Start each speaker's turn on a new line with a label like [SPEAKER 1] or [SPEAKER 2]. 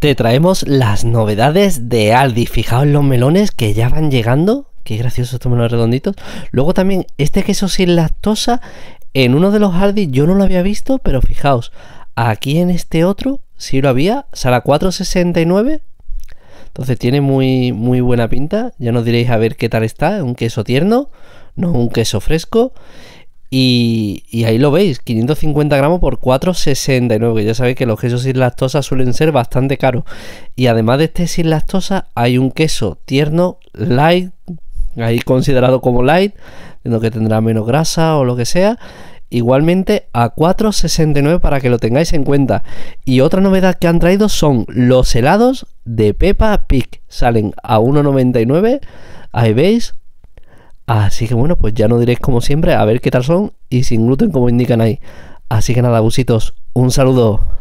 [SPEAKER 1] Te traemos las novedades de Aldi. Fijaos los melones que ya van llegando. Qué graciosos estos melones redonditos. Luego también este queso sin lactosa. En uno de los Aldi yo no lo había visto, pero fijaos, aquí en este otro sí lo había. Sala 469. Entonces tiene muy, muy buena pinta. Ya nos diréis a ver qué tal está. Un queso tierno, no un queso fresco. Y, ahí lo veis, 550 gramos por 4,69, que ya sabéis que los quesos sin lactosa suelen ser bastante caros. Y además de este sin lactosa, hay un queso tierno, light, ahí considerado como light, en lo que tendrá menos grasa o lo que sea. Igualmente a 4,69 para que lo tengáis en cuenta. Y otra novedad que han traído son los helados de Peppa Pig. Salen a 1,99. Ahí veis, Así que bueno, pues ya no diréis como siempre, a ver qué tal son y sin gluten como indican ahí. Así que nada, busitos, un saludo.